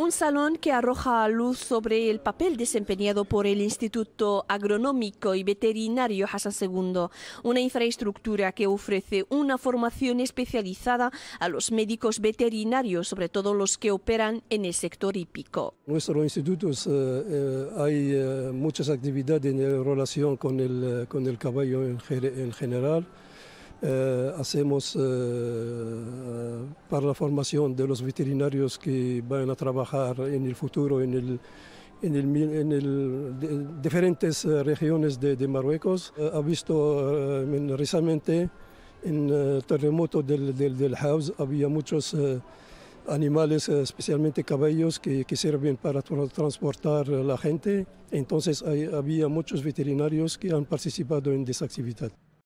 Un salón que arroja luz sobre el papel desempeñado por el Instituto Agronómico y Veterinario Hassan II, una infraestructura que ofrece una formación especializada a los médicos veterinarios, sobre todo los que operan en el sector hípico. Nuestros institutos eh, eh, hay eh, muchas actividades en relación con el, caballo en, general. hacemos para la formación de los veterinarios que van a trabajar en el futuro en el en, el, diferentes eh, regiones de, Marruecos. Eh, ha visto eh, recientemente en el terremoto del, del, House había muchos animales, especialmente caballos, que, que sirven para transportar la gente. Entonces había muchos veterinarios que han participado en esa actividad.